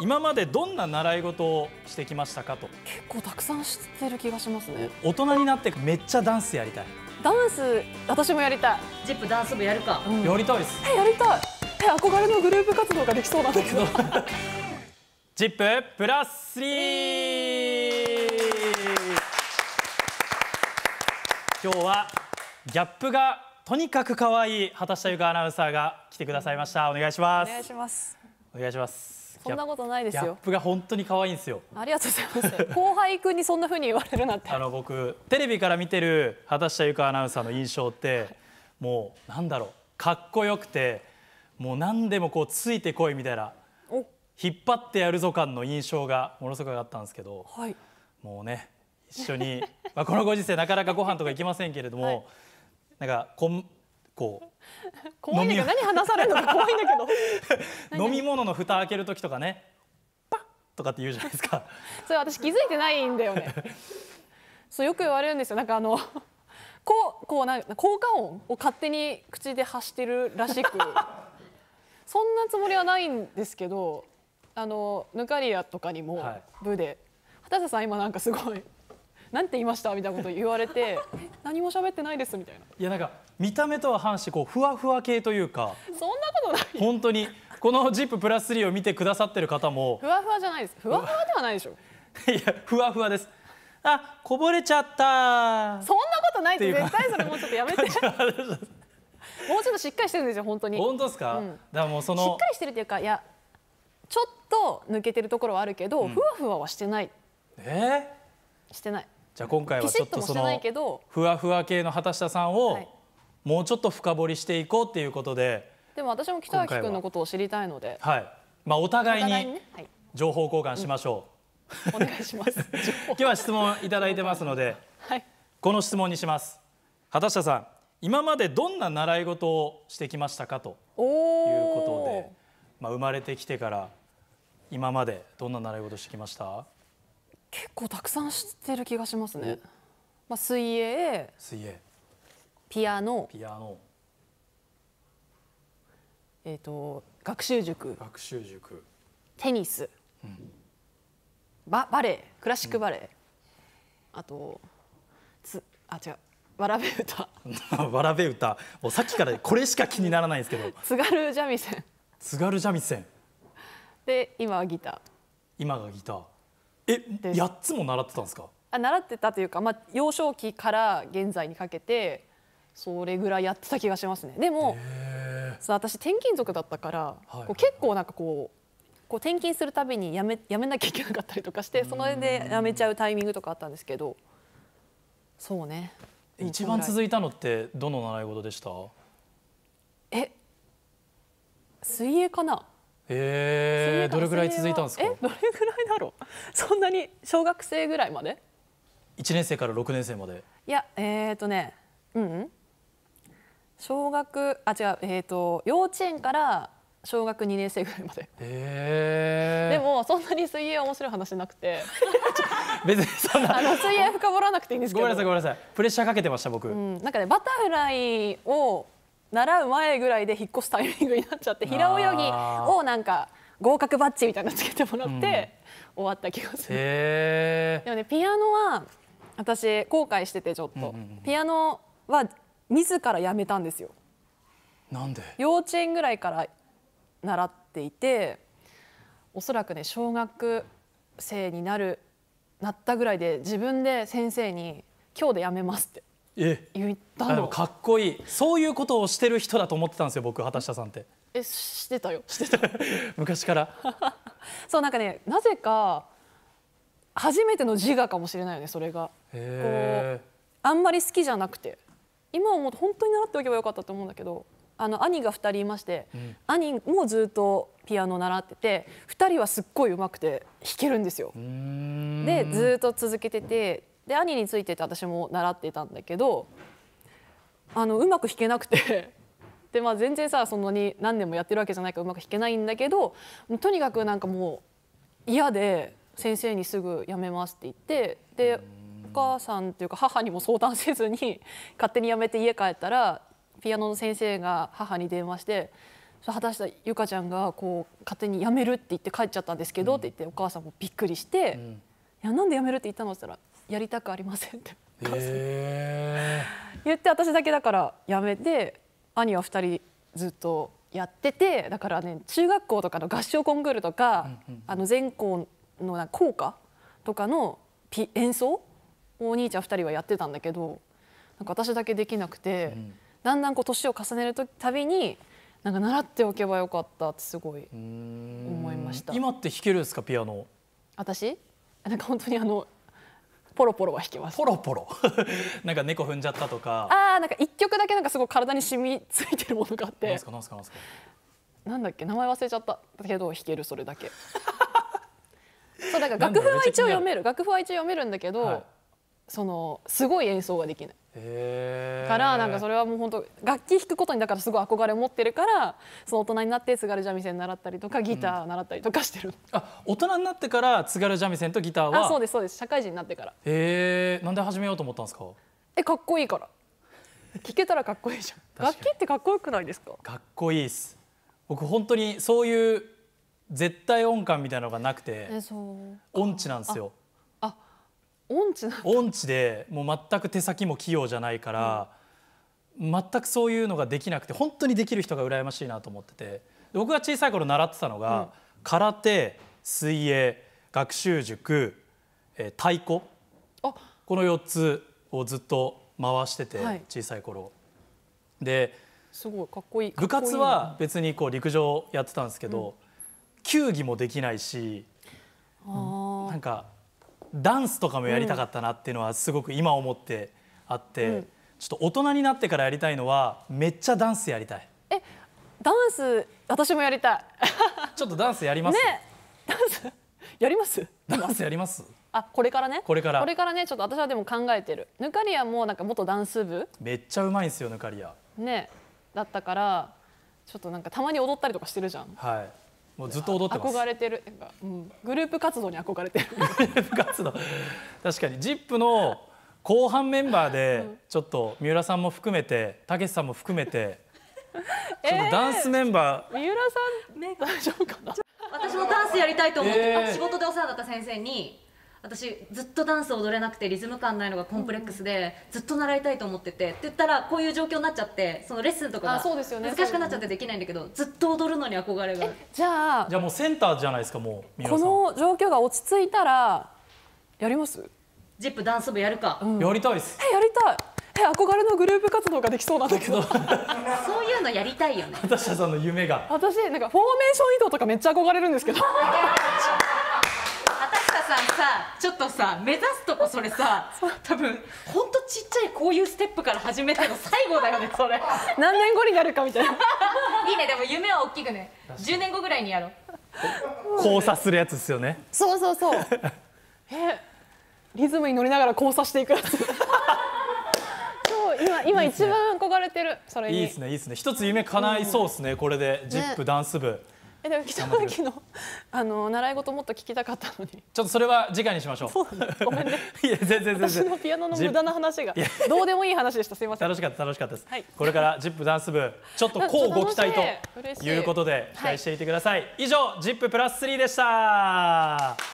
今までどんな習い事をしてきましたかと結構たくさん知ってる気がしますね大人になってめっちゃダンスやりたいダンス私もやりたいジップダンス部やるか、うん、やりたいですえやりたいえ憧れのグループ活動ができそうなんだけど ジッププラス3今日はギャップがとにかく可愛い畑下由香アナウンサーが来てくださいましたお願いしますお願いしますお願いしますそんなことないですよギャップが本当に可愛いんですよありがとうございます後輩君にそんな風に言われるなんてあの僕テレビから見てる畑下由香アナウンサーの印象って、はい、もうなんだろうかっこよくてもう何でもこうついてこいみたいな引っ張ってやるぞ感の印象がものすごくあったんですけど、はい、もうね一緒にまあこのご時世なかなかご飯とか行きませんけれども、はい、なんかこんこう怖いんだけど何話されるのか怖いんだけど 飲み物の蓋開ける時とかねパッとかって言うじゃないですか それ私気づいてないんだよねそうよく言われるんですよなんかあの こうこうな効果音を勝手に口で発してるらしくそんなつもりはないんですけどあのヌカリアとかにも部で、はい、畑下さん今なんかすごいなんて言いましたみたいなこと言われて 何も喋ってないですみたいないやなんか見た目とは反してこうふわふわ系というかそんなことない本当にこの「ジッププラス3を見てくださってる方もふわふわじゃないですふわふわではないでしょいやふわふわですあこぼれちゃったそんなことないって絶対それもうちょっとやめてもうちょっとしっかりしてるんですよ本当に本当ですか、うん、だからもうそのしっかりしてるっていうかいやちょっと抜けてるところはあるけど、うん、ふわふわはしてないえー、してないじゃあ今回はちょっとそのふわふわ系の畑下さんをもうちょっと深掘りしていこうっていうことで、でも私も北脇君のことを知りたいので、はいまあ、お互いに情報交換しましょう、お願いします 今日は質問いただいてますので、はい、この質問にします畑下さん今までどんな習い事をしてきましたかということで、まあ、生まれてきてから今までどんな習い事してきました結構たくさん知ってる気がしますね。まあ、水泳水泳ピアノピアノえっ、ー、と学習塾学習塾テニス、うん、ババレエクラシックバレエ、うん、あとつあ違うわらべ歌 わらべ歌もうさっきからこれしか気にならないんですけど 津軽三味線津軽三味線で今はギター今がギターえ、八つも習ってたんですかあ習ってたというか、まあ、幼少期から現在にかけてそれぐらいやってた気がしますねでも私転勤族だったから、はい結構なんかこうこう転勤するたびにやめやめなきゃいけなかったりとかしてその辺でやめちゃうタイミングとかあったんですけどそうね一番続いたのってどの習い事でしたえ水泳かなえー、どれぐらい続いたんですかえどれぐらいだろう そんなに小学生ぐらいまで1年生から6年生までいやえっ、ー、とねうん、うん、小学あ違うえっ、ー、と幼稚園から小学2年生ぐらいまで、えー、でもそんなに水泳面白い話なくて 別にそんなあの水泳深掘らなくていいんですけどごめんなさいごめんなさいプレッシャーかけてました僕、うん、なんかねバタフライを習う前ぐらいで引っ越すタイミングになっちゃって 平泳ぎをなんか合格バッジみたいなのつけてもらって、うん、終わった気がする。でもねピアノは私後悔しててちょっと、うんうんうん、ピアノは自らやめたんですよ。なんで幼稚園ぐらいから習っていておそらくね小学生になるなったぐらいで自分で先生に「今日でやめます」ってえ言ったのかっこいいそういうことをしてる人だと思ってたんですよ僕畑下さんってえしてたよしてた 昔から そうなんかねなぜか初めての自我かもしれないよねそれがこうあんまり好きじゃなくて今思もと本当に習っておけばよかったと思うんだけどあの兄が2人いまして、うん、兄もずっとピアノ習ってて2人はすっごい上手くて弾けるんですよ。でずっと続けててで兄についてて私も習ってたんだけどあのうまく弾けなくて で、まあ、全然さそんなに何年もやってるわけじゃないからうまく弾けないんだけどとにかくなんかもう嫌で先生にすぐ辞めますって言ってでお母さんというか母にも相談せずに 勝手に辞めて家帰ったらピアノの先生が母に電話して果たしたゆかちゃんがこう勝手に辞めるって言って帰っちゃったんですけど、って言ってお母さんもびっくりして、いやなんで辞めるって言ったのって言ったらやりたくありませんって、言って私だけだからやめて兄は二人ずっとやっててだからね中学校とかの合唱コンクールとか、うんうん、あの全校の校歌とかのピ演奏をお兄ちゃん二人はやってたんだけどなんか私だけできなくて、うん、だんだんこう年を重ねるたびになんか習っておけばよかったってすごい思いました今って弾けるんですかピアノ私なんか本当にあのポロポロは弾きますポロポロ なんか猫踏んじゃったとかああなんか一曲だけなんかすごい体に染み付いてるものがあってなんすかなんすかなんすかなんだっけ名前忘れちゃったけど弾けるそれだけ そうだから楽譜は一応読める楽譜は一応読めるんだけど、はい、そのすごい演奏ができないからなんかそれはもう本当楽器弾くことにだからすごい憧れを持ってるからその大人になって津軽三味線習ったりとかギター習ったりとかしてる、うん、あ大人になってから津軽三味線とギターはあそうですそうです社会人になってからへえんで始めようと思ったんですかえかっこいいから聴けたらかっこいいじゃん楽器ってかっこよくないですかかっこいいっす僕本当にそういう絶対音感みたいなのがなくて音痴なんですよ音痴音痴でもう全く手先も器用じゃないから、うん、全くそういうのができなくて本当にできる人が羨ましいなと思ってて僕が小さい頃習ってたのが、うん、空手水泳学習塾、えー、太鼓この4つをずっと回してて、はい、小さい頃で部活は別にこう陸上やってたんですけど、うん、球技もできないし、うん、なんかダンスとかもやりたかったなっていうのはすごく今思ってあって、うん、ちょっと大人になってからやりたいのはめっちゃダンスやりたいえダンス私もやりたい ちょっとダンスやりますね ダンスやりますダンスやりますあこれからねこれからこれからねちょっと私はでも考えてるぬかりやもなんか元ダンス部めっちゃうまいんですよぬかりやねだったからちょっとなんかたまに踊ったりとかしてるじゃんはいもうずっと踊ってます憧れてる、うん、グループ活動に憧れてる活動確かにジップの後半メンバーでちょっと三浦さんも含めてたけしさんも含めてちょっとダンスメンバー、えー、三浦さんね、大丈夫かな私もダンスやりたいと思って、えー、仕事でお世話だった先生に私ずっとダンス踊れなくてリズム感ないのがコンプレックスで、ずっと習いたいと思っててって言ったらこういう状況になっちゃってそのレッスンとかが難しくなっちゃってできないんだけど、ずっと踊るのに憧れがじゃあじゃあもうセンターじゃないですかもうこの状況が落ち着いたらやりますジップダンス部やるか、うん、やりたいですえやりたいえ憧れのグループ活動ができそうなんだけど そういうのやりたいよね私はその夢が私なんかフォーメーション移動とかめっちゃ憧れるんですけど さちょっとさ目指すとこそれさ多分ほんとちっちゃいこういうステップから始めたの最後だよね それ何年後になるかみたいな いいねでも夢は大きくね10年後ぐらいにやろう交差するやつですよねそうそうそう えリズムに乗りながら交差していくやつ今今一番憧れてるそれいいですねいいですね一つ夢叶いそうですね、うん、これで ZIP、ダンス部えでも北脇のあの習い事もっと聞きたかったのにちょっとそれは次回にしましょうそうなんごめんね いや全然全然私のピアノの無駄な話がどうでもいい話でしたすいません楽しかった楽しかったです、はい、これからジップダンス部ちょっとこうご期待ということで期待していてください、はい、以上ジッププラス3でした、